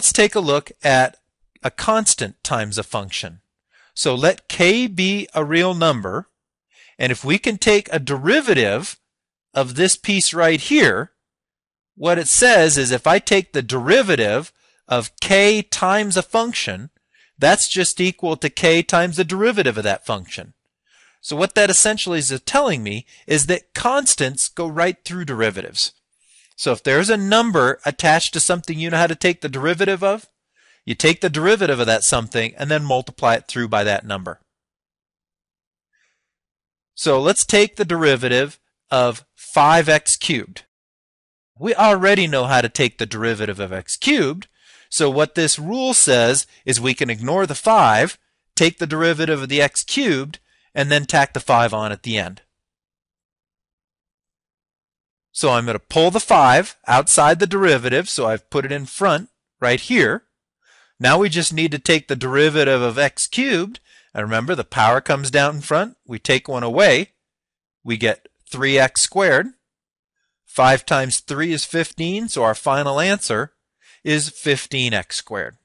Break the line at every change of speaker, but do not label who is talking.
let's take a look at a constant times a function. So let k be a real number. And if we can take a derivative of this piece right here, what it says is if I take the derivative of k times a function, that's just equal to k times the derivative of that function. So what that essentially is telling me is that constants go right through derivatives. So if there's a number attached to something you know how to take the derivative of, you take the derivative of that something and then multiply it through by that number. So let's take the derivative of 5x cubed. We already know how to take the derivative of x cubed. So what this rule says is we can ignore the 5, take the derivative of the x cubed, and then tack the 5 on at the end. So I'm going to pull the 5 outside the derivative, so I've put it in front right here. Now we just need to take the derivative of x cubed, and remember the power comes down in front, we take one away, we get 3x squared. 5 times 3 is 15, so our final answer is 15x squared.